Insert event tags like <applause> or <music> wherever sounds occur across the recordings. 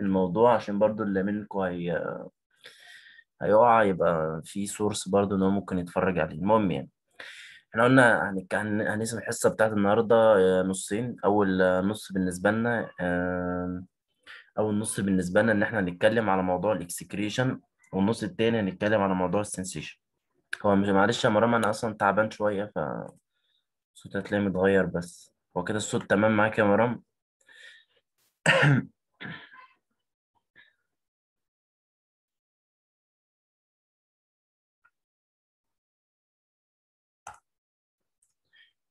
الموضوع عشان برضو اللي منكم هي هيقع يبقى في سورس برضو ان هو ممكن يتفرج عليه المهم يعني احنا قلنا هنقسم الحصة بتاعت النهاردة آه، نصين أول آه، نص بالنسبة لنا آه، أول نص بالنسبة لنا إن احنا نتكلم على موضوع الإكسكريشن والنص التاني هنتكلم على موضوع السنسيشن هو مش معلش يا مرام أنا أصلا تعبان شوية ف صوتي هتلاقيه متغير بس هو كده الصوت تمام معاك يا مرام؟ <coughs>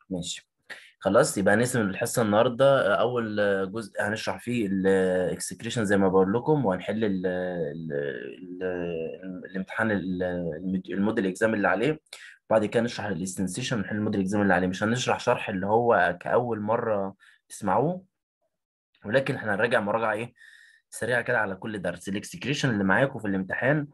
ماشي خلاص يبقى نسم الحصه النهارده اول جزء هنشرح فيه الاكسكريشن زي ما بقول لكم وهنحل الامتحان الموديل اكزام اللي عليه وبعد كده نشرح الاستنسيشن ونحل الموديل اكزام اللي عليه مش هنشرح شرح اللي هو كاول مره تسمعوه ولكن احنا هنراجع مراجعه ايه سريعه كده على كل درس الاكسكريشن اللي معاكم في الامتحان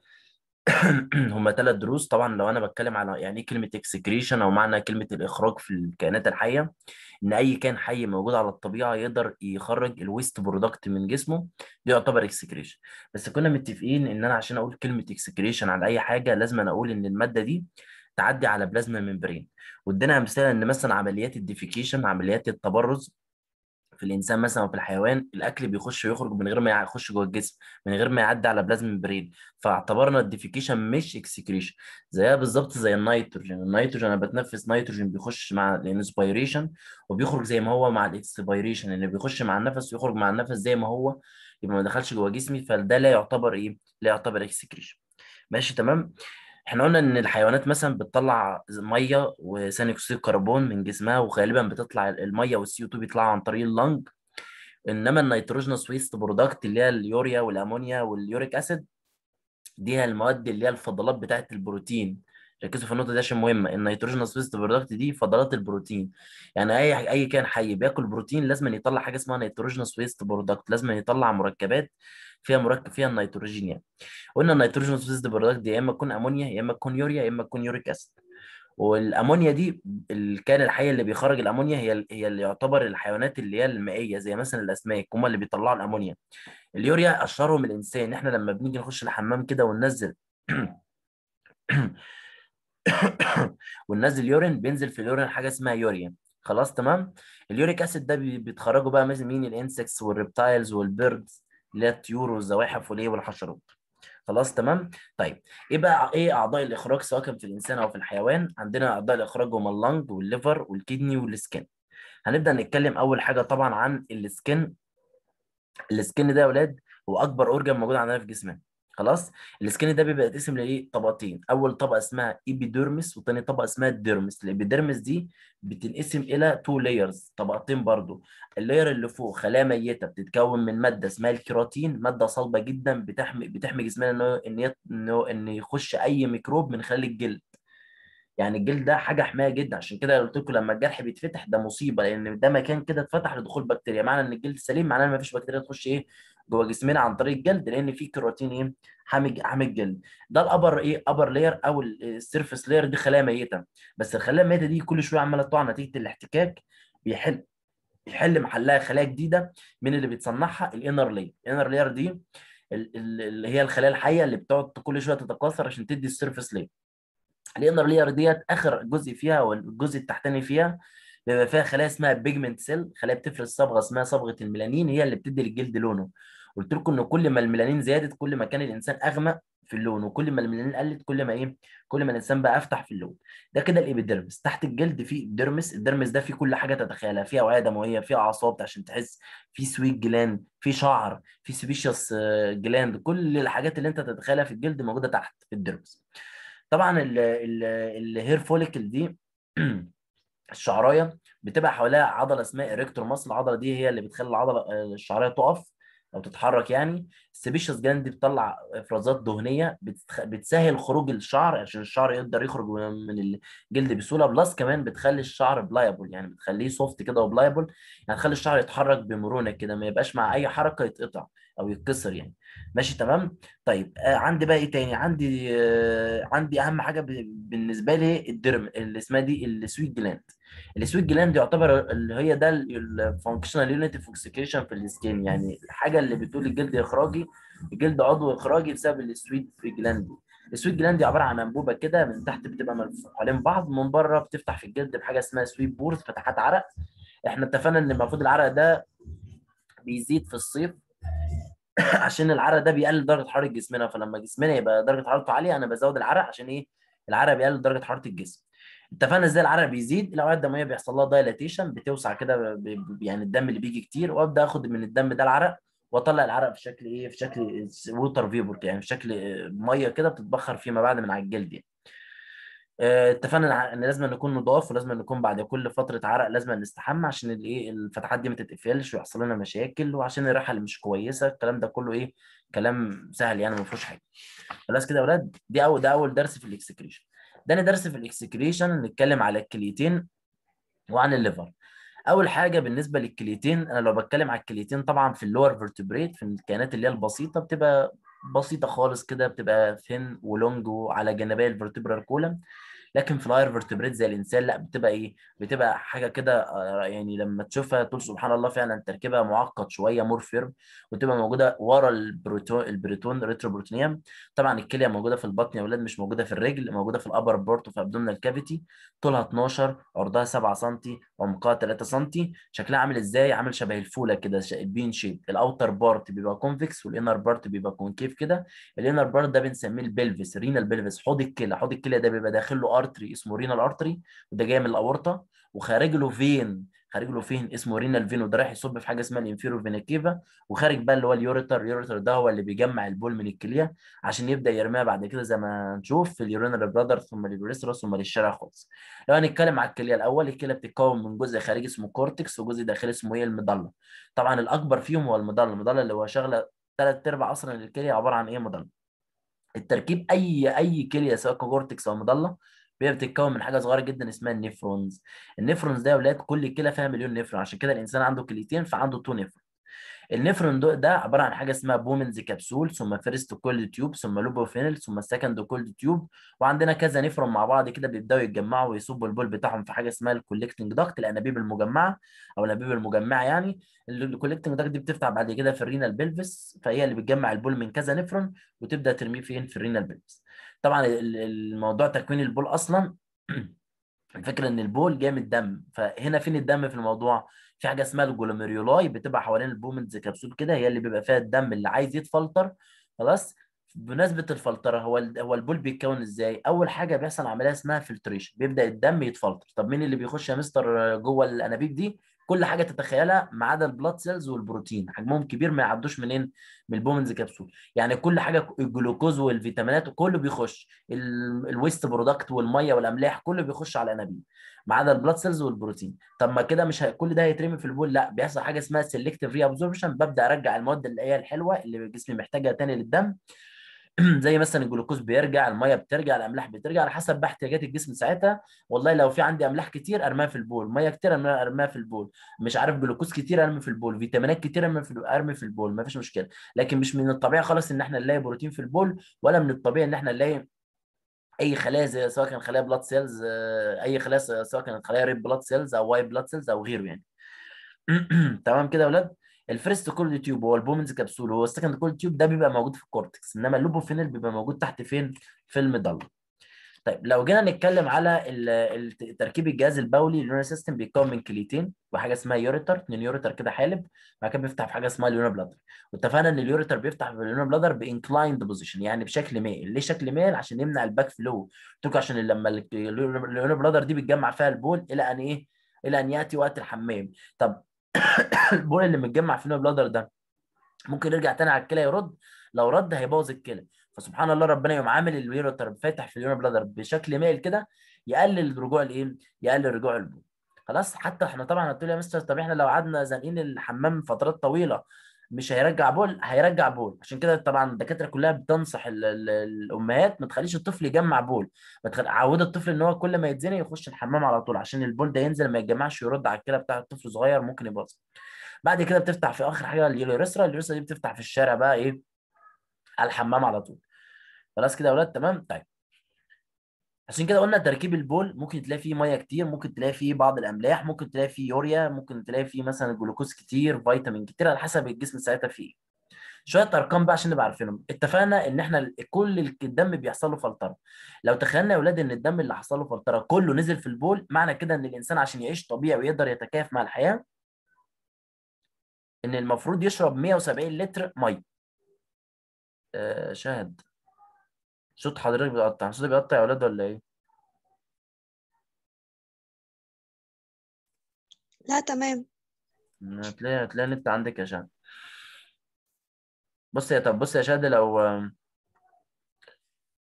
<clears throat> هما ثلاث دروس طبعا لو انا بتكلم على يعني ايه كلمه اكسكريشن او معنى كلمه الاخراج في الكائنات الحيه ان اي كائن حي موجود على الطبيعه يقدر يخرج الويست برودكت من جسمه دي يعتبر اكسكريشن بس كنا متفقين ان انا عشان اقول كلمه اكسكريشن على اي حاجه لازم أنا اقول ان الماده دي تعدي على بلازما ميمبرين وادينا امثله ان مثلا عمليات الديفيكيشن عمليات التبرز في الانسان مثلا وفي الحيوان الاكل بيخش ويخرج من غير ما يخش جوه الجسم من غير ما يعدي على بلازما برين فاعتبرنا الديفيكيشن مش اكسكريشن زيها بالظبط زي النيتروجين النيتروجين انا بتنفس نيتروجين بيخش مع الانسبيريشن وبيخرج زي ما هو مع الاكسبيريشن اللي بيخش مع النفس ويخرج مع النفس زي ما هو يبقى ما دخلش جوه جسمي فده لا يعتبر ايه لا يعتبر اكسكريشن ماشي تمام احنا قلنا ان الحيوانات مثلا بتطلع ميه وثاني اكسيد الكربون من جسمها وغالبا بتطلع الميه والسي او 2 بيطلعوا عن طريق اللنج انما النيتروجينوس ويست برودكت اللي هي اليوريا والامونيا واليوريك اسيد دي هي المواد اللي هي الفضلات بتاعه البروتين ركزوا في النقطه دي عشان مهمه النيتروجينوس ويست برودكت دي فضلات البروتين يعني اي اي كائن حي بياكل بروتين لازم يطلع حاجه اسمها نيتروجينوس ويست برودكت لازم يطلع مركبات فيها مركب فيها النيتروجين يعني قلنا النيتروجين سبيس برودكت يا اما تكون امونيا يا اما تكون يوريا يا اما تكون يوريك اسيد والامونيا دي الكائن الحي اللي بيخرج الامونيا هي هي اللي يعتبر الحيوانات اللي هي المائيه زي مثلا الاسماك هم اللي بيطلعوا الامونيا اليوريا اشهرهم الانسان احنا لما بنيجي نخش الحمام كده وننزل <coughs> وننزل يورين بينزل في اليورين حاجه اسمها يوريا خلاص تمام اليوريك اسيد ده بيتخرجوا بقى مين الانسكس والريبتايلز والبيردز للطيور الطيور والزواحف والايه والحشرات خلاص تمام طيب ايه بقى ايه اعضاء الاخراج سواء كان في الانسان او في الحيوان عندنا اعضاء الاخراج هم اللنج والليفر والكدني والسكن هنبدا نتكلم اول حاجه طبعا عن السكن السكن ده يا اولاد هو اكبر اورجان موجود عندنا في جسمنا خلاص السكن ده بيبقى اتقسم لايه طبقتين اول طبقه اسمها ايبيديرمس وثاني طبقه اسمها الديرمس الابيديرمس دي بتنقسم الى تو لايرز طبقتين برضو اللاير اللي فوق خلايا ميته بتتكون من ماده اسمها الكيراتين ماده صلبه جدا بتحمي بتحمي جسمنا ان ان ان يخش اي ميكروب من خلال الجلد يعني الجلد ده حاجه حمايه جدا عشان كده قلت لكم لما الجرح بيتفتح ده مصيبه لان ده مكان كده اتفتح لدخول بكتيريا معنى ان الجلد سليم معناه ان مفيش بكتيريا تخش ايه جوه جسمنا عن طريق الجلد لان في كيراتين ايه حامي حامي الجلد ده الابر ايه ابر لاير او السيرفس لاير دي خلايا ميته بس الخلايا الميته دي كل شويه عماله تقع نتيجه الاحتكاك بيحل بيحل محلها خلايا جديده من اللي بتصنعها الانر لاير الانر لاير دي اللي هي الخلايا الحيه اللي بتقعد كل شويه تتكاثر عشان تدي السيرفس لاير الانر لير ديت اخر جزء فيها والجزء التحتاني فيها بيبقى فيها خلايا اسمها بيجمنت سيل خلايا بتفرز صبغه اسمها صبغه الميلانين هي اللي بتدي للجلد لونه قلت لكم ان كل ما الميلانين زادت كل ما كان الانسان اغمق في اللون وكل ما الميلانين قلت كل ما ايه كل ما الانسان بقى افتح في اللون ده كده الابيدرمس تحت الجلد في الدرمس الدرمس ده فيه كل حاجه تتخيلها فيه اوعيه دمويه فيه اعصاب عشان تحس فيه سويت جلاند فيه شعر فيه سبيشس جلاند آه، كل الحاجات اللي انت تتخيلها في الجلد موجوده تحت في الدرمس طبعا الهير فوليكل دي <clears throat> الشعرايه بتبقى حواليها عضله اسمها اريكتور ماسل العضله دي هي اللي بتخلي العضله آه، الشعريه تقف او تتحرك يعني السبيشس جلاند دي بتطلع افرازات دهنيه بتتخ... بتسهل خروج الشعر عشان الشعر يقدر يخرج من الجلد بسهوله بلس كمان بتخلي الشعر بلايبل يعني بتخليه سوفت كده وبلايبل يعني تخلي الشعر يتحرك بمرونه كده ما يبقاش مع اي حركه يتقطع او يتكسر يعني ماشي تمام طيب آه عندي بقى ايه تاني عندي آه عندي اهم حاجه ب... بالنسبه لي الدرم اللي اسمها دي السويت جلاند السويت جلاند يعتبر اللي هي ده الفانكشنال يونت فوكسيكيشن في السكين يعني الحاجه اللي بتقول الجلد اخراجي الجلد عضو اخراجي بسبب السويت جلاند السويت جلاند عباره عن انبوبه كده من تحت بتبقى ملفوفه حوالين بعض من بره بتفتح في الجلد بحاجه اسمها سويت بورز فتحات عرق احنا اتفقنا ان المفروض العرق ده بيزيد في الصيف <coughs> عشان العرق ده بيقلل درجه حراره جسمنا فلما جسمنا يبقى درجه حرارته عاليه انا بزود العرق عشان ايه العرق بيقلل درجه حراره الجسم اتفقنا ازاي العرق بيزيد الاوعيه الدمويه بيحصل لها دايلاتيشن بتوسع كده يعني الدم اللي بيجي كتير وابدا اخد من الدم ده العرق واطلع العرق في شكل ايه في شكل ووتر فيبر يعني في شكل ميه كده بتتبخر فيما بعد من على الجلد يعني آه، اتفقنا ان لازم نكون نضاف ولازم نكون بعد كل فتره عرق لازم نستحمى عشان الايه الفتحات دي ما تتقفلش ويحصل لنا مشاكل وعشان الريحه اللي مش كويسه الكلام ده كله ايه كلام سهل يعني ما فيهوش حاجه خلاص كده يا اولاد دي اول ده اول درس في الاكسكريشن ده درس في الاكسكريشن نتكلم على الكليتين وعن الليفر اول حاجه بالنسبه للكليتين انا لو بتكلم على الكليتين طبعا في اللور فيرتبريت في الكائنات اللي هي البسيطه بتبقى بسيطه خالص كده بتبقى ثين ولونج وعلى جنبي الفيرتبرال كولم لكن في الاير فيرتبريت زي الانسان لا بتبقى ايه بتبقى حاجه كده آه، يعني لما تشوفها تقول سبحان الله فعلا تركيبها معقد شويه مور فيرم وتبقى موجوده ورا البروتون البريتون ريتروبروتونيوم طبعا الكليه موجوده في البطن يا اولاد مش موجوده في الرجل موجوده في الابر بورت وفي ابدومينال كافيتي طولها 12 عرضها 7 سم عمقها 3 سم شكلها عامل ازاي عامل شبه الفوله كده البين شيب الاوتر بارت بيبقى كونفكس والانر بارت بيبقى كونكيف كده الانر بارت ده بنسميه البلفس رينال بلفس حوض الكلى حوض الكلى ده بيبقى داخل له ارتري اسمه رينال ارتري وده جاي من الاورطه وخارج له فين خارج له فين اسمه رينال فين وده رايح يصب في حاجه اسمها الانفيرو فينيكيفا وخارج بقى اللي هو اليوريتر اليوريتر ده هو اللي بيجمع البول من الكليه عشان يبدا يرميها بعد كده زي ما نشوف في اليورينال براذر ثم للبريستروس ثم للشرع خالص لو هنتكلم على الكليه الاول الكليه بتتكون من جزء خارجي اسمه كورتكس وجزء داخلي اسمه ايه المضله طبعا الاكبر فيهم هو المضله المضله اللي هو شغله ثلاث ارباع اصلا الكليه عباره عن ايه مضله التركيب اي اي كليه سواء كورتكس او مضله بتتكون من حاجه صغيره جدا اسمها النيفرونز النيفرونز ده يا ولاد كل كلى فيها مليون نيفرون عشان كده الانسان عنده كليتين فعنده تو نيفرون النفرون ده عباره عن حاجه اسمها بومنز كبسول ثم فيرست كولد تيوب ثم لوبوفينل ثم سكند كولد تيوب وعندنا كذا نفرون مع بعض كده بيبداوا يتجمعوا ويصبوا البول بتاعهم في حاجه اسمها الكولكتنج داكت الانابيب المجمعه او الانابيب المجمعه يعني الكولكتنج داكت دي بتفتح بعد كده في الرينال بلفس فهي اللي بتجمع البول من كذا نفرون وتبدا ترميه فين في الرينال بلفس طبعا الموضوع تكوين البول اصلا <clears throat> الفكره ان البول جاي من الدم فهنا فين الدم في الموضوع في حاجه اسمها الجلوميريولاي بتبقى حوالين البومنز كبسول كده هي اللي بيبقى فيها الدم اللي عايز يتفلتر خلاص بمناسبه الفلتره هو هو البول بيتكون ازاي اول حاجه بيحصل عمليه اسمها فلتريشن بيبدا الدم يتفلتر طب مين اللي بيخش يا مستر جوه الانابيب دي كل حاجه تتخيلها ما عدا البلاد سيلز والبروتين حجمهم كبير ما يعدوش منين من البومنز كبسول يعني كل حاجه الجلوكوز والفيتامينات كله بيخش الويست برودكت والميه والاملاح كله بيخش على الانابيب ما عدا البلاد سيلز والبروتين طب ما كده مش كل ده هيترمي في البول لا بيحصل حاجه اسمها سيلكتيف ري ابزوربشن ببدا ارجع المواد اللي هي الحلوه اللي جسمي محتاجها تاني للدم <clears throat> زي مثلا الجلوكوز بيرجع الميه بترجع الاملاح بترجع على حسب بقى احتياجات الجسم ساعتها والله لو في عندي املاح كتير ارميها في البول ميه كتير ارميها في البول مش عارف جلوكوز كتير ارمي في البول فيتامينات كتير ارمي في البول ما فيش مشكله لكن مش من الطبيعي خالص ان احنا نلاقي بروتين في البول ولا من الطبيعي ان احنا نلاقي اي خلايا زي سواء كان خلايا بلاد آه، سيلز اي خلايا سواء كانت خلايا ريد بلاد سيلز او وايت بلاد سيلز او غيره يعني <clears throat> تمام كده يا ولاد الفيرست كورد تيوب هو البومنز كبسول هو السكند كورد تيوب ده بيبقى موجود في الكورتكس انما اللوبوفينيل بيبقى موجود تحت فين في المضله طيب لو جينا نتكلم على تركيب الجهاز البولي اليورين سيستم بيتكون من كليتين وحاجه اسمها يوريتر اثنين يوريتر كده حالب بعد كده بيفتح في حاجه اسمها اليورين بلادر واتفقنا ان اليوريتر بيفتح في اليونر بلادر بانكلايند بوزيشن يعني بشكل مائل ليه شكل مائل عشان يمنع الباك فلو قلت عشان لما اليونر بلادر دي بتجمع فيها البول الى ان ايه الى ان ياتي وقت الحمام طب <coughs> البول اللي متجمع في النوع ده ممكن يرجع تاني على الكلى يرد لو رد هيبوظ الكلى فسبحان الله ربنا يوم عامل اليورتر فاتح في اليورين بلادر بشكل مائل كده يقلل رجوع الايه؟ يقلل رجوع البول خلاص حتى احنا طبعا هتقول يا مستر طب احنا لو قعدنا زانقين الحمام فترات طويله مش هيرجع بول هيرجع بول عشان كده طبعا الدكاتره كلها بتنصح الامهات ما تخليش الطفل يجمع بول عود الطفل ان هو كل ما يتزنق يخش الحمام على طول عشان البول ده ينزل ما يتجمعش ويرد على الكلى بتاع الطفل صغير ممكن يبوظ بعد كده بتفتح في اخر حاجه اليوريسرا اليوريسرا دي بتفتح في الشارع بقى ايه على الحمام على طول خلاص كده يا اولاد تمام طيب عشان كده قلنا تركيب البول ممكن تلاقي فيه ميه كتير ممكن تلاقي فيه بعض الاملاح ممكن تلاقي فيه يوريا ممكن تلاقي فيه مثلا جلوكوز كتير فيتامين كتير على حسب الجسم ساعتها فيه شويه ارقام بقى عشان نبقى عارفينهم اتفقنا ان احنا كل الدم بيحصل له فلتره لو تخيلنا يا اولاد ان الدم اللي حصل له فلتره كله نزل في البول معنى كده ان الانسان عشان يعيش طبيعي ويقدر يتكيف مع الحياه ان المفروض يشرب 170 لتر ميه أه شاهد صوت حضرتك بيقطع صوت بيقطع يا ولاد ولا ايه لا تمام هتلاقي هتلاقي النت عندك يا شهد بص يا طب بص يا شهد لو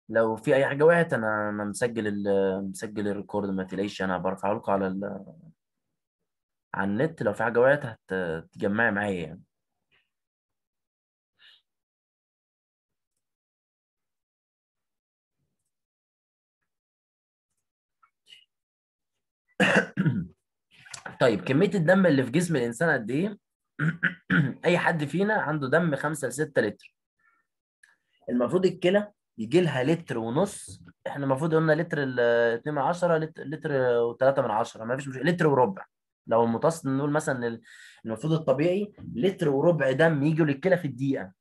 لو في اي حاجه وقعت انا انا مسجل ال... مسجل الريكورد ما تلاقيش انا برفعه لكم على ال... على النت لو في حاجه وقعت هتجمعي معايا يعني <coughs> طيب كميه الدم اللي في جسم الانسان قد ايه؟ <coughs> اي حد فينا عنده دم 5 ل 6 لتر المفروض الكلى يجي لها لتر ونص احنا المفروض قلنا لتر ال 2 من 10 لتر لتر و3 من 10 ما فيش مشكله لتر وربع لو المتوسط نقول مثلا المفروض الطبيعي لتر وربع دم يجوا للكلى في الدقيقه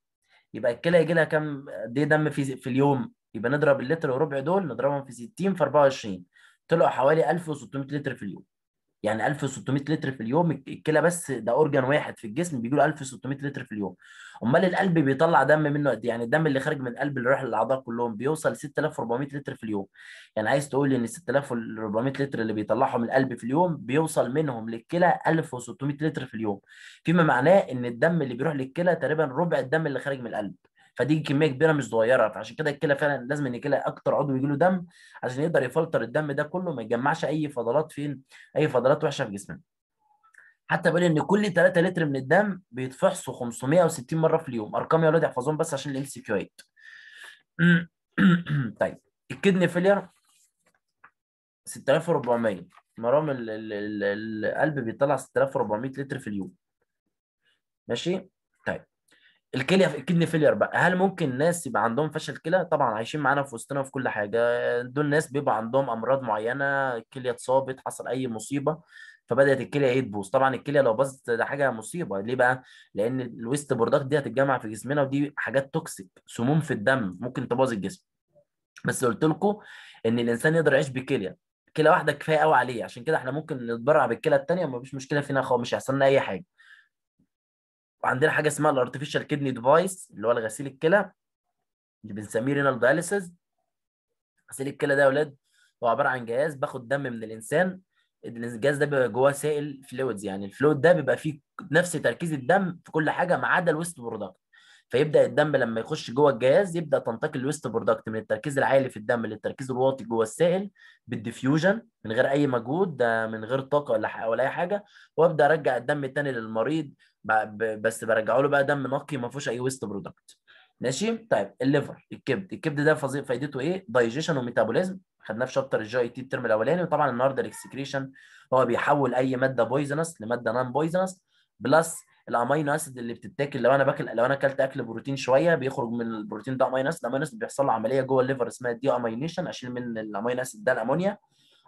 يبقى الكلى يجي لها كام قد ايه دم في في اليوم يبقى نضرب اللتر وربع دول نضربهم في 60 في 24 طلع حوالي 1600 لتر في اليوم يعني 1600 لتر في اليوم الكلى بس ده اورجان واحد في الجسم بيجي له 1600 لتر في اليوم امال القلب بيطلع دم منه قد ايه يعني الدم اللي خارج من القلب اللي رايح للاعضاء كلهم بيوصل 6400 لتر في اليوم يعني عايز تقول ان 6400 لتر اللي بيطلعهم القلب في اليوم بيوصل منهم للكلى 1600 لتر في اليوم فيما معناه ان الدم اللي بيروح للكلى تقريبا ربع الدم اللي خارج من القلب فدي كميه كبيره مش صغيره فعشان كده الكلى فعلا لازم ان الكلى اكتر عضو يجي له دم عشان يقدر يفلتر الدم ده كله ما يجمعش اي فضلات فين اي فضلات وحشه في جسمنا حتى بيقول ان كل 3 لتر من الدم بيتفحصوا 560 مره في اليوم ارقام يا اولاد احفظوهم بس عشان الام سي كيو طيب الكدني فيلير 6400 مرام القلب بيطلع 6400 لتر في اليوم ماشي طيب الكليه الكدني فيلير بقى هل ممكن ناس يبقى عندهم فشل كلى طبعا عايشين معانا في وسطنا وفي كل حاجه دول ناس بيبقى عندهم امراض معينه الكليه اتصابت حصل اي مصيبه فبدات الكليه ايه تبوظ طبعا الكليه لو باظت ده حاجه مصيبه ليه بقى لان الويست برودكت دي هتتجمع في جسمنا ودي حاجات توكسيك سموم في الدم ممكن تبوظ الجسم بس قلت لكم ان الانسان يقدر يعيش بكليه كلى واحده كفايه قوي عليه عشان كده احنا ممكن نتبرع بالكلى الثانيه ومفيش مشكله فينا خالص مش هيحصل لنا اي حاجه وعندنا حاجه اسمها الارتفيشال كيدني ديفايس اللي هو الغسيل الكلى اللي بنسميه رينال داليسز غسيل الكلى ده يا اولاد هو عباره عن جهاز باخد دم من الانسان الجهاز ده بيبقى جواه سائل فلويدز يعني الفلويد ده بيبقى فيه نفس تركيز الدم في كل حاجه ما عدا الويست برودكت فيبدا الدم لما يخش جوه الجهاز يبدا تنتقل الويست برودكت من التركيز العالي في الدم للتركيز الواطي جوه السائل بالديفيوجن من غير اي مجهود من غير طاقه ولا ولا اي حاجه وابدا ارجع الدم الثاني للمريض بس برجعه له بقى دم نقي ما فيهوش اي ويست برودكت ماشي طيب الليفر الكبد الكبد ده فايدته ايه دايجيشن وميتابوليزم خدناه في شابتر الجي اي تي الترم الاولاني وطبعا النهارده الاكسكريشن هو بيحول اي ماده بويزنس لماده نان بويزنس بلس الامينو اسيد اللي بتتاكل لو انا باكل لو انا اكلت اكل بروتين شويه بيخرج من البروتين ده امينو اسيد الامينو اسيد بيحصل له عمليه جوه الليفر اسمها دي امينيشن اشيل من الامينو اسيد ده الامونيا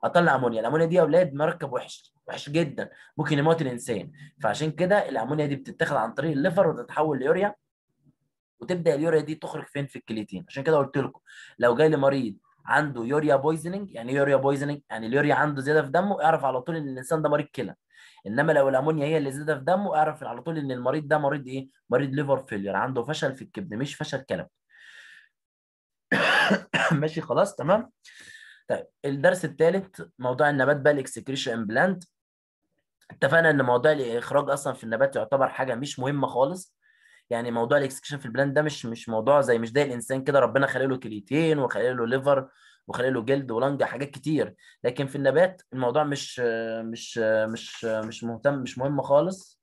اطلع امونيا الامونيا دي يا اولاد مركب وحش وحش جدا ممكن يموت الانسان فعشان كده الامونيا دي بتتاخد عن طريق الليفر وتتحول ليوريا وتبدا اليوريا دي تخرج فين في الكليتين عشان كده قلت لكم لو جاي لي مريض عنده يوريا بويزنينج يعني إيه يوريا بويزنينج يعني اليوريا عنده زياده في دمه اعرف على طول ان الانسان ده مريض كلى انما لو الامونيا هي اللي زادت في دمه اعرف على طول ان المريض ده مريض ايه مريض ليفر فيلير عنده فشل في الكبد مش فشل كلوي. <coughs> ماشي خلاص تمام طيب الدرس الثالث موضوع النبات بقى الاكسكريشن امبلانت اتفقنا ان موضوع الاخراج اصلا في النبات يعتبر حاجه مش مهمه خالص يعني موضوع الاكسكريشن في البلانت ده مش مش موضوع زي مش زي الانسان كده ربنا خلق له كليتين وخلق له ليفر وخلي له جلد ولنجة حاجات كتير لكن في النبات الموضوع مش مش مش مش مهتم مش مهم خالص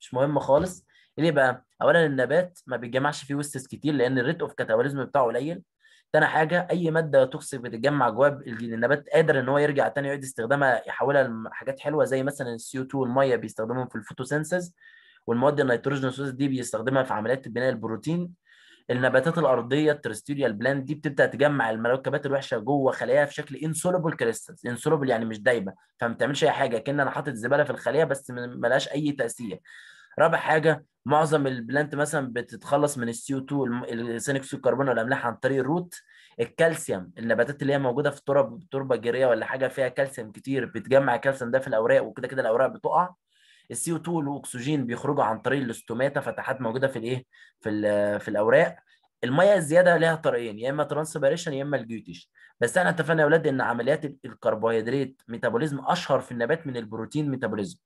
مش مهم خالص ليه بقى؟ اولا النبات ما بيتجمعش فيه وستس كتير لان الريت اوف كاتابوليزم بتاعه قليل تاني حاجه اي ماده توكسيك بتتجمع جواه النبات قادر ان هو يرجع تاني يعيد استخدامها يحولها لحاجات حلوه زي مثلا السي او 2 والميه بيستخدمهم في الفوتوسينسز والمواد النيتروجينوس دي بيستخدمها في عمليات بناء البروتين النباتات الارضيه الترستيريال بلانت دي بتبدا تجمع المركبات الوحشه جوه خلاياها في شكل انسولوبل كريستالز انسولوبل يعني مش دايبه فما بتعملش اي حاجه كان انا حاطط زباله في الخليه بس ملهاش اي تاثير رابع حاجه معظم البلانت مثلا بتتخلص من السي او 2 ثاني اكسيد الكربون والاملاح عن طريق الروت الكالسيوم النباتات اللي هي موجوده في التربه تربه الجيريه ولا حاجه فيها كالسيوم كتير بتجمع الكالسيوم ده في الاوراق وكده كده الاوراق بتقع السي CO2 والاكسجين بيخرجوا عن طريق الاستوماتا فتحات موجوده في الايه في في الاوراق الميه الزياده لها طريقين يا اما ترانسبيريشن يا اما الجيوتيش بس احنا اتفقنا يا اولاد ان عمليات الكربوهيدرات ميتابوليزم اشهر في النبات من البروتين ميتابوليزم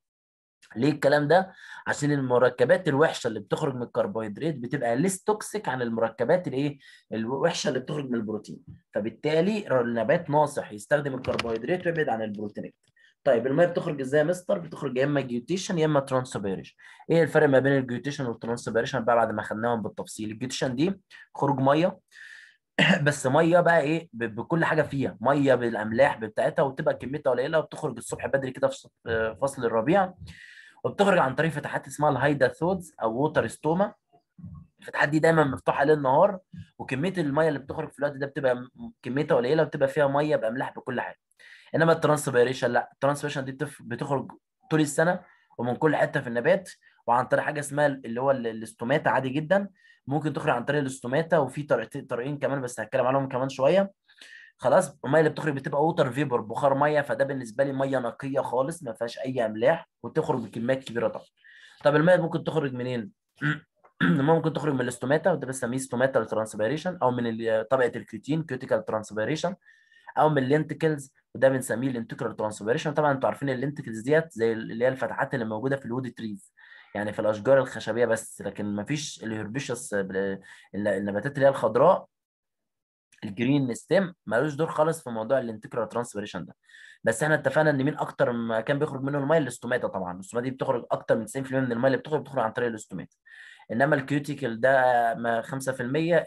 ليه الكلام ده؟ عشان المركبات الوحشه اللي بتخرج من الكربوهيدرات بتبقى ليس توكسيك عن المركبات الايه؟ الوحشه اللي بتخرج من البروتين، فبالتالي النبات ناصح يستخدم الكربوهيدرات ويبعد عن البروتينات. طيب الميه بتخرج ازاي يا مستر بتخرج يا اما جيوتيشن يا اما ترانسبيريشن ايه الفرق ما بين الجيوتيشن والترانسبيريشن بقى بعد ما خدناهم بالتفصيل الجيوتيشن دي خروج ميه <coughs> بس ميه بقى ايه بكل حاجه فيها ميه بالاملاح بتاعتها وبتبقى كميتها قليله وبتخرج الصبح بدري كده في آه، فصل الربيع وبتخرج عن طريق فتحات اسمها الهايدا ثودز او ووتر ستوما الفتحات دي دايما مفتوحه ليل نهار وكميه الميه اللي بتخرج في الوقت ده بتبقى كميتها قليله وبتبقى فيها ميه باملاح بكل حاجه انما الترانسبيريشن لا الترانسبيريشن دي بتخرج طول السنه ومن كل حته في النبات وعن طريق حاجه اسمها اللي هو الاستوماتا عادي جدا ممكن تخرج عن طريق الاستوماتا وفي طريقتين طريقين كمان بس هتكلم عنهم كمان شويه خلاص الميه اللي بتخرج بتبقى ووتر فيبر بخار ميه فده بالنسبه لي ميه نقيه خالص ما فيهاش اي املاح وتخرج بكميات كبيره طبعا طب الميه ممكن تخرج منين <clears throat> ممكن تخرج من الاستوماتا وده بنسميه استوماتا ترانسبيريشن او من طبقه الكيوتين كيوتيكال ترانسبيريشن او من اللينتكلز وده بنسميه الانتكرال ترانسبيريشن طبعا انتوا عارفين الانتكرز ديت زي اللي هي الفتحات اللي موجوده في الوود تريز يعني في الاشجار الخشبيه بس لكن ما فيش الهربيشس النباتات اللي هي الخضراء الجرين ستيم ملوش دور خالص في موضوع الانتكرال ترانسبيريشن ده بس احنا اتفقنا ان مين اكتر مكان بيخرج منه الميه الاستوماتا طبعا الاستوماتا دي بتخرج اكتر من 90% من الميه اللي بتخرج بتخرج عن طريق الاستوماتا انما الكيوتيكل ده 5%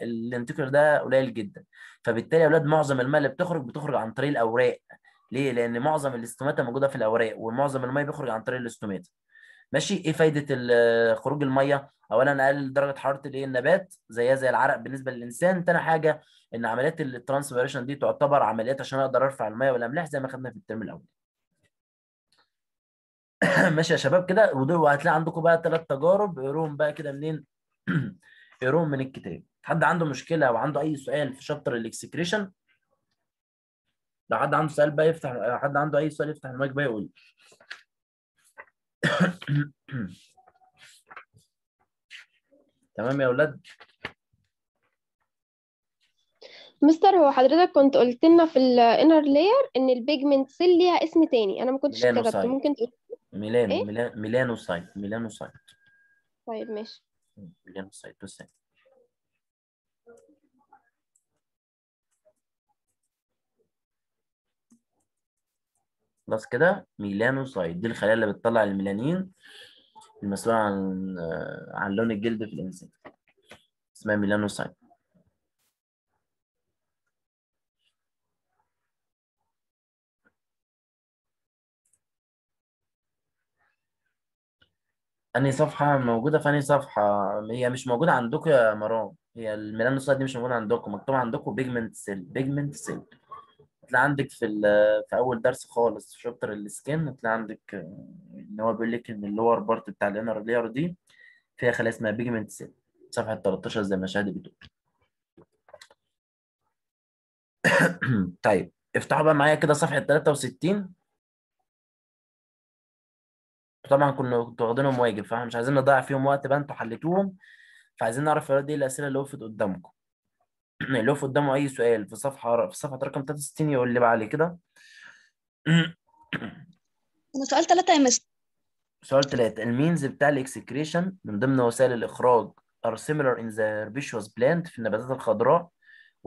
الانتيكولر ده قليل جدا فبالتالي يا اولاد معظم الماء اللي بتخرج بتخرج عن طريق الاوراق ليه؟ لان معظم الاستوماتا موجوده في الاوراق ومعظم الماء بيخرج عن طريق الاستوماتا ماشي ايه فايده خروج الميه؟ اولا اقل درجه حراره الايه النبات زيها زي العرق بالنسبه للانسان، ثاني حاجه ان عمليات الترانسبيريشن دي تعتبر عمليات عشان اقدر ارفع الميه والاملاح زي ما خدنا في الترم الاول. <coughs> ماشي يا شباب كده وهتلاقي عندكم بقى ثلاث تجارب اقروهم بقى كده منين <coughs> اقروهم من الكتاب حد عنده مشكله او عنده اي سؤال في شابتر الاكسكريشن لو حد عنده سؤال بقى يفتح لو حد عنده اي سؤال يفتح المايك بقى يقول <coughs> تمام يا اولاد مستر هو حضرتك كنت قلت لنا في الانر لاير ان البيجمنت سيل ليها اسم تاني انا ما كنتش كتبت ممكن تقول ميلانو إيه؟ ميلانو سايت ميلانو سايت طيب ماشي ميلانو سايت بس بس كده ميلانو سايت دي الخلايا اللي بتطلع الميلانين المسؤول عن آه، عن لون الجلد في الإنسان اسمها ميلانو سايت انهي صفحة موجودة في انهي صفحة هي مش موجودة عندكم يا مرام هي الميلانو سلايد دي مش موجودة عندكم مكتوب عندكم بيجمنت سيل بيجمنت سيل هتلاقي عندك في في اول درس خالص في شابتر السكن هتلاقي عندك ان هو بيقول لك ان اللور بارت بتاع الانر لير دي فيها خلايا اسمها بيجمنت سيل صفحة 13 زي ما شادي بتقول <coughs> طيب افتحوا بقى معايا كده صفحة 63 طبعا كنا كنتوا واخدينهم واجب فاحنا مش عايزين نضيع فيهم وقت بقى انتوا حليتوهم فعايزين نعرف يا ايه الاسئله اللي وقفت قدامكم <clears throat> اللي وقف قدامه اي سؤال في صفحه في صفحه رقم 63 يقول لي بقى عليه كده انا <clears throat> سؤال ثلاثة يا مستر سؤال ثلاثة المينز بتاع الاكسكريشن من ضمن وسائل الاخراج are similar in the herbaceous plant في النباتات الخضراء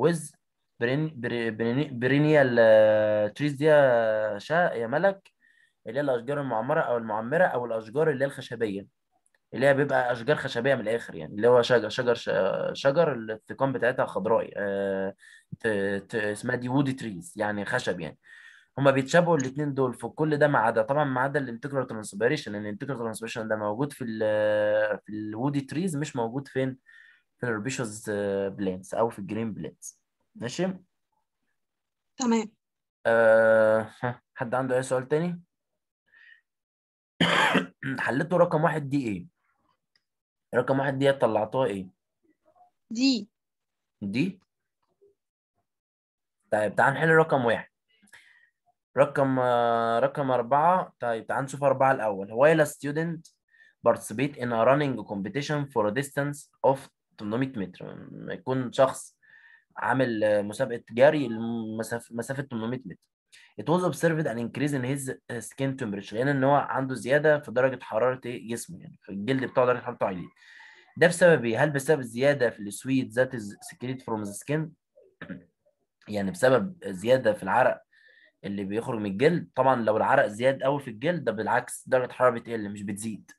with برينيال تريز uh, دي يا شا يا ملك اللي هي الاشجار المعمره او المعمره او الاشجار اللي هي الخشبيه اللي هي بيبقى اشجار خشبيه من الاخر يعني اللي هو شجر شجر شجر الثقان بتاعتها خضرائي آه اسمها دي وودي تريز يعني خشب يعني هما بيتشابهوا الاثنين دول في كل ده ما عدا طبعا ما عدا الانتجرال ترانسبيريشن لان الانتجرال ترانسبيريشن ده موجود في الـ في الودي تريز مش موجود فين في الربيشوز بلانس او في الجرين بلانس ماشي تمام آه حد عنده اي سؤال تاني حليته رقم واحد دي ايه؟ رقم واحد دي طلعتها ايه؟ دي دي طيب تعال نحل رقم واحد رقم آه، رقم أربعة طيب تعال نشوف أربعة الأول while a student participate in a running competition for a distance of 800 متر يكون شخص عامل مسابقة جري لمسافه 800 متر it was observed an increase in his uh, skin temperature يعني ان هو عنده زياده في درجه حراره إيه، جسمه يعني في الجلد بتاعه درجه حرارته عاليه ده بسبب ايه؟ هل بسبب زياده في السويت ذات سكريت فروم ذا سكين يعني بسبب زياده في العرق اللي بيخرج من الجلد طبعا لو العرق زياد قوي في الجلد ده بالعكس درجه الحراره بتقل مش بتزيد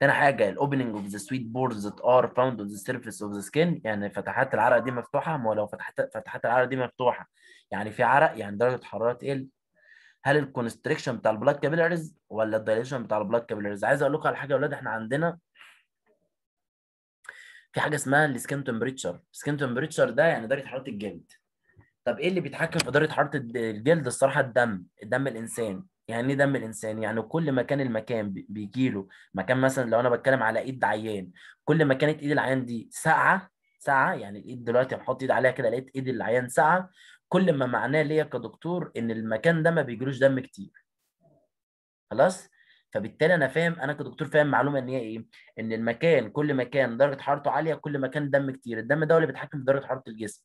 تاني حاجه الاوبننج اوف ذا سويت بورز ار فاوند اون ذا سيرفيس اوف ذا سكين يعني فتحات العرق دي مفتوحه ما لو فتحت فتحات العرق دي مفتوحه يعني في عرق يعني درجه حراره تقل هل الكونستريكشن بتاع البلاد كابيلاريز ولا الدايليشن بتاع البلاد كابيلاريز عايز اقول لكم على حاجه يا اولاد احنا عندنا في حاجه اسمها السكين تمبريتشر السكين تمبريتشر ده يعني درجه حراره الجلد طب ايه اللي بيتحكم في درجه حراره الجلد الصراحه الدم دم الانسان يعني ايه دم الانسان يعني كل ما كان المكان بيجي له مكان مثلا لو انا بتكلم على ايد عيان كل ما كانت ايد العيان دي ساقعه ساقعه يعني الايد دلوقتي بحط ايد عليها كده لقيت ايد العيان ساقعه كل ما معناه ليا كدكتور ان المكان ده ما بيجيلوش دم كتير خلاص فبالتالي انا فاهم انا كدكتور فاهم معلومه ان هي ايه ان المكان كل ما كان درجه حرارته عاليه كل ما كان دم كتير الدم ده هو اللي بيتحكم في درجه حراره الجسم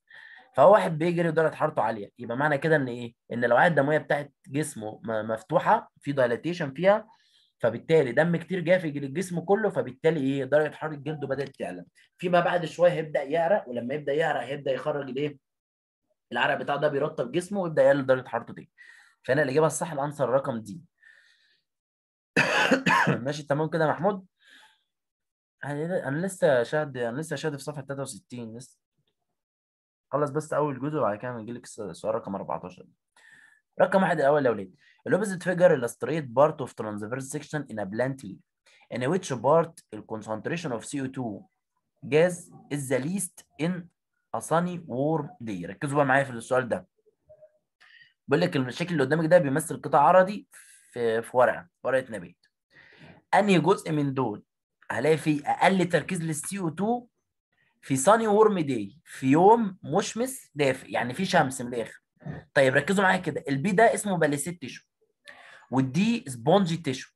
فهو واحد بيجري ودرجه حرارته عاليه يبقى معنى كده ان ايه ان الاوعيه الدمويه بتاعت جسمه مفتوحه في دايلاتيشن فيها فبالتالي دم كتير في للجسم كله فبالتالي ايه درجه حراره جلده بدات تعلى فيما بعد شويه هيبدا يعرق ولما يبدا يعرق هيبدا يخرج الايه العرق بتاعه ده بيرطب جسمه ويبدا يقلل درجه حرارته دي فانا الاجابه الصح الانسر رقم دي <coughs> ماشي تمام كده يا محمود انا لسه شاهد انا لسه شاهد في صفحه 63 لسه خلص بس اول جزء وبعد كده هنجي لك السؤال رقم 14 رقم واحد الاول لو ولاد الاوبزيت فيجر الاستريت بارت اوف ترانزفيرس سيكشن ان بلانتي blunt leaf in which part the concentration 2 جاز از ذا ليست ان اصاني sunny دي ركزوا بقى معايا في السؤال ده بيقول لك الشكل اللي قدامك ده بيمثل قطاع عرضي في في ورقه ورقه نبات انهي جزء من دول هلاقي فيه اقل تركيز للسي او 2 في صاني ورم داي في يوم مشمس دافئ يعني في شمس من الاخر طيب ركزوا معايا كده البي ده اسمه باليسيت تيشو والدي سبونجي تيشو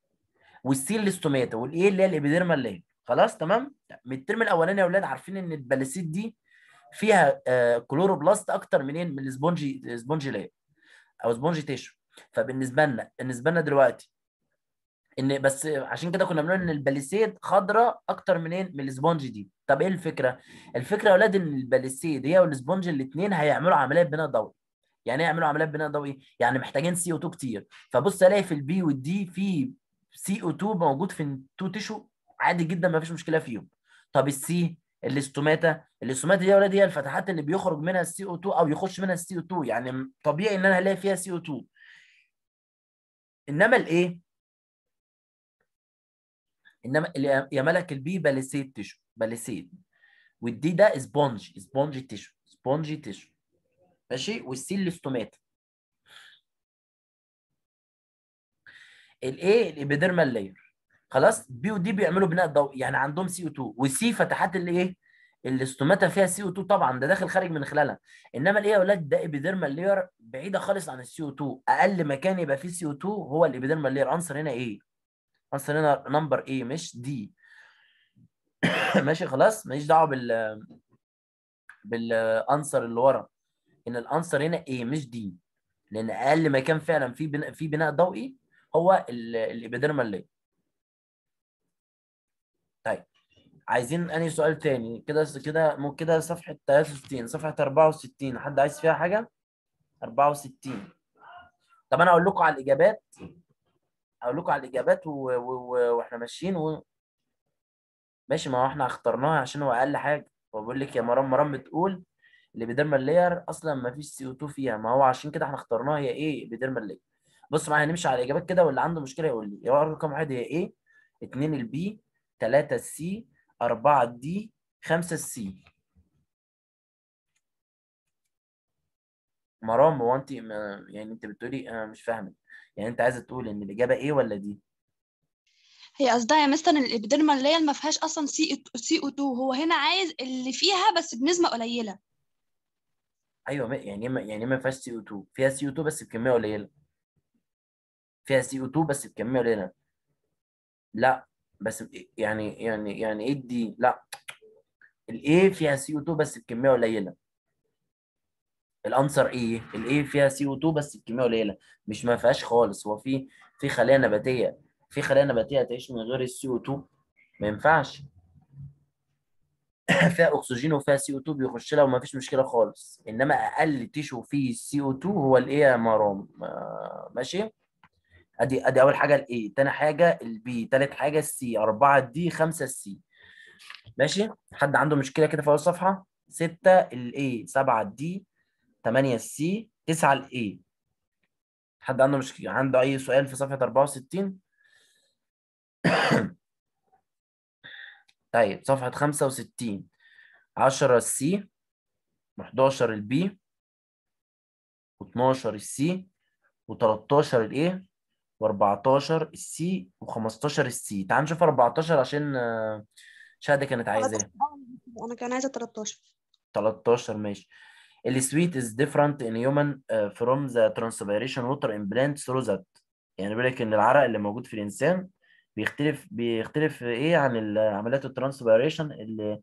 والسي الاستوماتا والايه اللي هي الابيديرمال لاين خلاص تمام طيب، من الترم الاولاني يا اولاد عارفين ان الباليسيت دي فيها آه، كلوروبلاست اكتر منين إيه؟ من السبونجي سبونجي لاين او سبونجي تيشو فبالنسبه لنا بالنسبه لنا دلوقتي ان بس عشان كده كنا بنقول ان الباليسيد خضراء اكتر منين من الاسبونج دي طب ايه الفكره الفكره يا اولاد ان الباليسيد هي والاسبونج الاثنين هيعملوا عمليه بناء ضوئي يعني ايه يعملوا عمليات بناء ضوئي يعني محتاجين سي او 2 كتير فبص الاقي في البي والدي في سي او 2 موجود في التو تيشو عادي جدا ما فيش مشكله فيهم طب السي الاستوماتا الاستوماتا دي يا ولاد هي الفتحات اللي بيخرج منها السي او 2 او يخش منها السي او 2 يعني طبيعي ان انا هلاقي فيها سي او 2 انما الايه انما يا ملك البي باليسيد تيشو باليسيد والدي ده سبونج سبونج تيشو سبونج تيشو ماشي والسي الاستوماتا الايه الابيديرمال لاير خلاص بي ودي بيعملوا بناء ضوئي يعني عندهم سي او 2 والسي فتحات الايه الاستوماتا فيها سي او 2 طبعا ده داخل خارج من خلالها انما الايه يا اولاد ده ايبيديرمال لاير بعيده خالص عن السي او 2 اقل مكان يبقى فيه سي او 2 هو الابيدرمال لاير عنصر هنا ايه اصل هنا نمبر ايه مش دي <coughs> ماشي خلاص ماليش دعوه بال بالانسر اللي ورا ان الانسر هنا ايه مش دي لان اقل مكان فعلا فيه بناء فيه بناء ضوئي هو الابيدرما اللي طيب عايزين انهي سؤال تاني كده كده مو كده صفحه 63 صفحه 64 حد عايز فيها حاجه 64 طب انا اقول لكم على الاجابات هقول لكم على الاجابات و... و... واحنا ماشيين و... ماشي ما هو احنا اخترناها عشان هو اقل حاجه هو بيقول لك يا مرام مرام بتقول اللي بيدرمال لاير اصلا ما فيش سي او 2 فيها ما هو عشان كده احنا اخترناها هي ايه بيدرمال لاير بص معايا هنمشي على الاجابات كده واللي عنده مشكله يقول لي يا رقم واحد هي ايه 2 البي 3 السي 4 الدي 5 السي مرام هو انت يعني انت بتقولي انا مش فاهمه يعني انت عايزه تقول ان الاجابه ايه ولا دي؟ هي قصدها يا مستر ان الابيديرما اللي هي ما فيهاش اصلا سي سي او 2 هو هنا عايز اللي فيها بس بنسبه قليله ايوه يعني ما يعني ما فيهاش سي او 2 فيها سي او 2 بس بكميه قليله فيها سي او 2 بس بكميه قليله لا بس يعني يعني يعني ايه دي لا الايه فيها سي او 2 بس بكميه قليله الانسر ايه الايه فيها سي او 2 بس الكميه قليله مش ما فيهاش خالص هو في في خلايا نباتيه في خلايا نباتيه تعيش من غير السي او 2 ما ينفعش <coughs> فيها اكسجين وفيها سي او 2 بيخش لها وما فيش مشكله خالص انما اقل تيشو فيه سي او 2 هو الايه يا مرام ماشي ادي ادي اول حاجه الايه تاني حاجه البي تالت حاجه السي اربعه الدي خمسه السي ماشي حد عنده مشكله كده في اول صفحه سته الايه سبعه الدي 8 سي 9 الاي حد عنده مش عنده اي سؤال في صفحه 64 <coughs> طيب صفحه 65 10 السي و11 البي و12 السي و13 الايه و14 السي و15 السي تعال نشوف 14 عشان آه، شهاده كانت عايزاه آه، انا كان عايزه 13 13 ماشي السويت is different in human فروم uh, from the transpiration water implant through that يعني بيقول لك ان العرق اللي موجود في الانسان بيختلف بيختلف ايه عن عمليات الترانسبيريشن اللي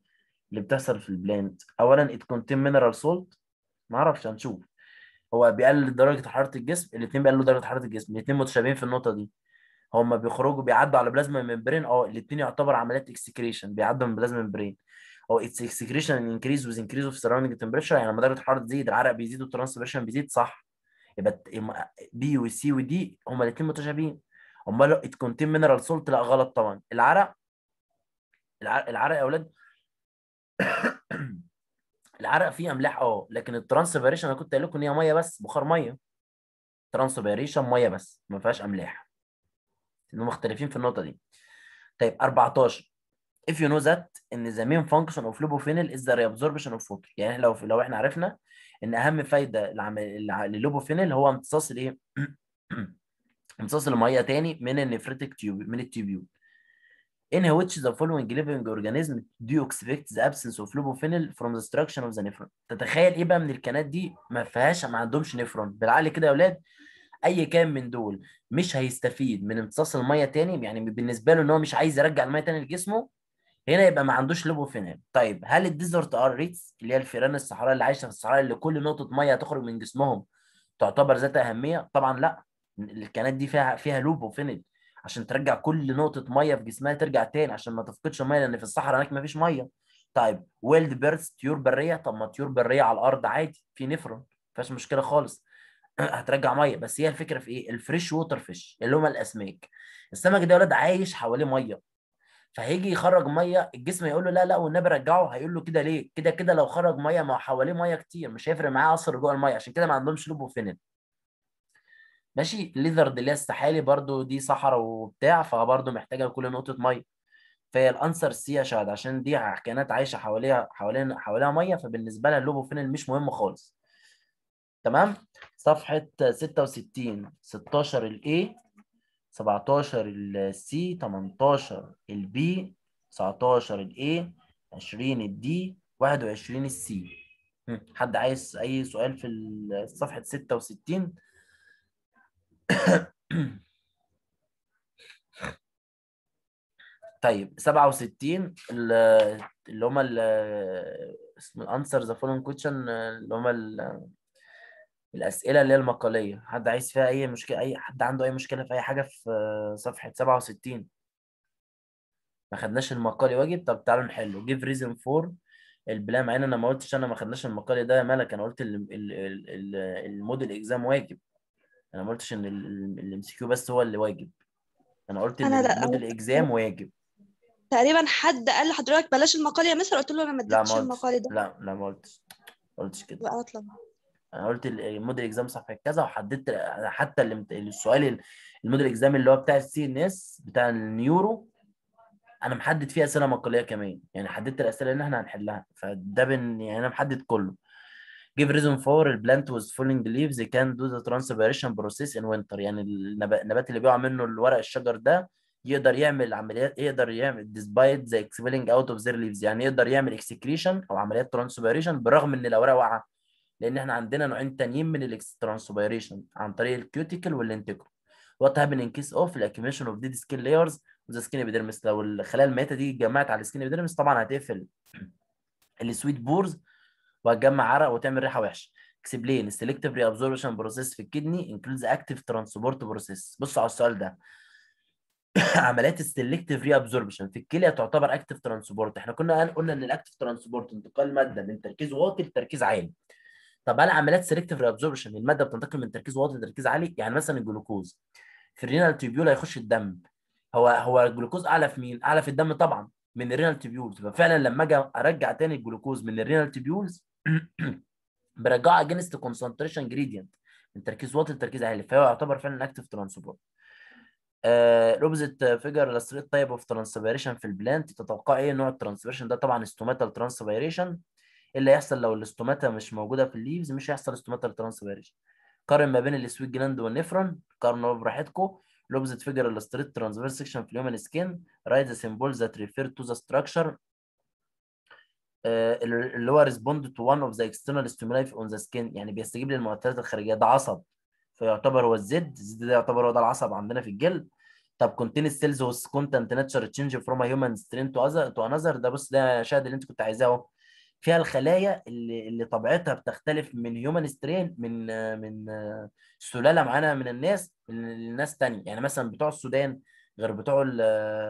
اللي بتحصل في البلانت اولا ات كونتين مينرال سولت ما اعرفش هنشوف هو بيقلل درجه حراره الجسم الاثنين بيقللوا درجه حراره الجسم الاثنين متشابهين في النقطه دي هما بيخرجوا بيعدوا على بلازما ممبرين اه الاثنين يعتبر عمليات اكسكريشن بيعدوا من بلازما ممبرين او اتس اكسكريشن انكريز ويز انكريز اوف سراوندنج تمبريتشر يعني لما درجه الحراره تزيد العرق بيزيد والترانسبيريشن بيزيد صح يبقى بي وسي ودي هما الاثنين متشابهين امال ات كونتين مينرال سولت لا غلط طبعا العرق العرق يا اولاد <coughs> العرق فيه املاح اه لكن الترانسبيريشن انا كنت قايل لكم ان هي ميه بس بخار ميه ترانسبيريشن ميه بس ما فيهاش املاح انهم مختلفين في النقطه دي طيب 14 if you know that ان the main function of lobofenil is the reabsorption of water يعني لو لو احنا عرفنا ان اهم فايده للوبوفينيل هو امتصاص الايه؟ <clears throat> امتصاص الميه تاني من النفرتك تيوب من التيوبيول ان which the following living organism do you expect the absence of lobophenol from the structure of the nephron تتخيل ايه بقى من الكنات دي ما فيهاش ما عندهمش نفرون بالعقل كده يا اولاد اي كائن من دول مش هيستفيد من امتصاص الميه تاني يعني بالنسبه له ان هو مش عايز يرجع الميه تاني لجسمه هنا يبقى ما عندوش لوبو لوبوفينين طيب هل الديزرت اريتس اللي هي الفئران الصحراء اللي عايشه في الصحراء اللي كل نقطه ميه تخرج من جسمهم تعتبر ذات اهميه طبعا لا الكائنات دي فيها فيها لوبو لوبوفينين عشان ترجع كل نقطه ميه في جسمها ترجع تاني عشان ما تفقدش ميه لان في الصحراء هناك ما فيش ميه طيب ويلد بيردز طيور بريه طب ما طيور بريه على الارض عادي في نفرون ما فيهاش مشكله خالص <clears throat> هترجع ميه بس هي الفكره في ايه الفريش ووتر فيش اللي هم الاسماك السمك ده ولد عايش حواليه ميه فهيجي يخرج ميه الجسم هيقول له لا لا والنبي رجعه هيقول له كده ليه كده كده لو خرج ميه ما حواليه ميه كتير مش هيفرق معاه اصلا جوه الميه عشان كده ما عندهمش وفينل. ماشي الليذرد اللي هي السحالي برضو دي صحراء وبتاع فبرضو محتاجه كل نقطه ميه فهي الانسر سي يا شهد عشان دي كائنات عايشه حواليها حوالين حواليها ميه فبالنسبه لها وفينل مش مهم خالص تمام صفحه 66 16 الاي 17 السي 18 البي 19 الاي 20 الدي 21 السي حد عايز اي سؤال في صفحه 66 <coughs> طيب 67 اللي هما اسم الانسر ذا فولن كوتشن اللي هما الاسئله اللي هي المقاليه حد عايز فيها اي مشكله اي حد عنده اي مشكله في اي حاجه في صفحه 67 ما خدناش المقالي واجب طب تعالوا نحله جيف ريزن فور البلان مع ان انا ما قلتش انا ما خدناش المقالي ده يا مالك انا قلت الموديل اكزام واجب انا ما قلتش ان الام سي كيو بس هو اللي واجب انا قلت ان الموديل اكزام واجب تقريبا حد قال لحضرتك بلاش المقال يا مصر قلت له انا ما اديتش المقال ده لا لا ما قلتش ما قلتش كده بقى اطلع انا قلت الموديل اكزام صفحه كذا وحددت حتى السؤال الموديل اكزام اللي هو بتاع السي ان اس بتاع النيورو انا محدد فيه اسئله مقاليه كمان يعني حددت الاسئله اللي احنا هنحلها فده بن يعني انا محدد كله give reason for the plant فولينج falling leaves can do the بروسيس process in winter يعني النبات اللي بيقع منه الورق الشجر ده يقدر يعمل عمليات يقدر يعمل ديسبايت ذا اكسبيلينج اوت اوف ذير ليفز يعني يقدر يعمل اكسكريشن او عمليات ترانسبيريشن برغم ان الاوراق واقعه لان احنا عندنا نوعين تانيين من الاكسترانسبيريشن عن طريق الكيوتيكل والانتجرال وات هابن ان كيس اوف الاكيميشن اوف ديد سكين لايرز وذا سكين ابيدرمس لو الخلايا الميته دي اتجمعت على السكين ابيدرمس طبعا هتقفل السويت بورز وهتجمع عرق وتعمل ريحه وحشه اكسبلين السلكتيف ري ابزوربشن بروسيس في الكدني انكلودز اكتيف ترانسبورت بروسيس بصوا على السؤال ده <coughs> عمليات السلكتيف ري ابزوربشن في الكليه تعتبر اكتيف ترانسبورت احنا كنا قلنا ان الاكتيف ترانسبورت انتقال ماده من تركيز واطي لتركيز عالي طب هل عمليات سيلكتيف ريابزوربشن الماده بتنتقل من تركيز واطي لتركيز عالي يعني مثلا الجلوكوز في الرينال تيبيول هيخش الدم هو هو الجلوكوز اعلى في مين اعلى في الدم طبعا من الرينال تيبيول تبقى فعلا لما اجي ارجع تاني الجلوكوز من الرينال تيبيولز <clears throat> برجعه اجينست كونسنتريشن جريدينت من تركيز واطي لتركيز عالي فهو يعتبر فعلا اكتف ترانسبورت روبزت فيجر لاستريت تايب اوف ترانسبيريشن في البلانت تتوقع ايه نوع الترانسبيريشن ده طبعا استوماتال ترانسبيريشن ايه اللي هيحصل لو الاستوماتا مش موجوده في الليفز مش هيحصل استوماتا للترانسفيرج قارن ما بين السويت جلاند والنفرون قارنوا براحتكم لوبز فيجر الاستريت ترانسفيرس سكشن في الهيومن سكين رايت ذا سيمبول ذات ريفير تو ذا ستراكشر اللي هو ريسبوند تو وان اوف ذا اكسترنال ستيمولاي اون ذا سكين يعني بيستجيب للمؤثرات الخارجيه ده عصب فيعتبر هو الزد الزد ده يعتبر هو ده العصب عندنا في الجلد طب كونتين السيلز وكونتنت ناتشر تشينج فروم هيومن سترين تو تو انذر ده بص ده شاهد اللي انت كنت عايزاه اهو فيها الخلايا اللي, اللي طبيعتها بتختلف من هيومن سترين من من سلاله معانا من الناس الناس تانية يعني مثلا بتوع السودان غير بتوع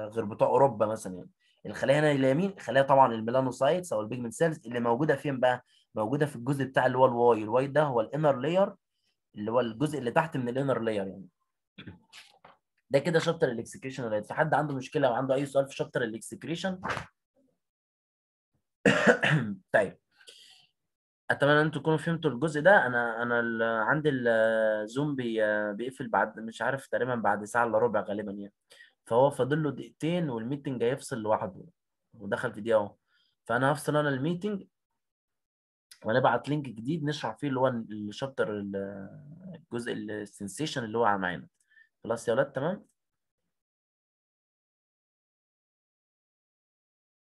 غير بتوع اوروبا مثلا يعني الخلايا هنا اليمين خلايا طبعا الميلانوسايتس او البيجمنت سيلز اللي موجوده فين بقى؟ موجوده في الجزء بتاع اللي هو الواي الواي ده هو الانر لاير اللي هو الجزء اللي تحت من الانر لاير يعني ده كده شابتر الاكسكريشن في حد عنده مشكله او عنده اي سؤال في شابتر الاكسكريشن <coughs> طيب اتمنى ان تكونوا فهمتوا الجزء ده انا انا عندي الزوم بيقفل بعد مش عارف تقريبا بعد ساعه الا ربع غالبا يعني فهو فاضل له دقيقتين والميتنج هيفصل لوحده ودخل في دقيقه اهو فانا هفصل انا الميتنج ونبعت لينك جديد نشرح فيه اللي هو الشابتر الجزء السنسيشن اللي هو معانا خلاص يا ولاد تمام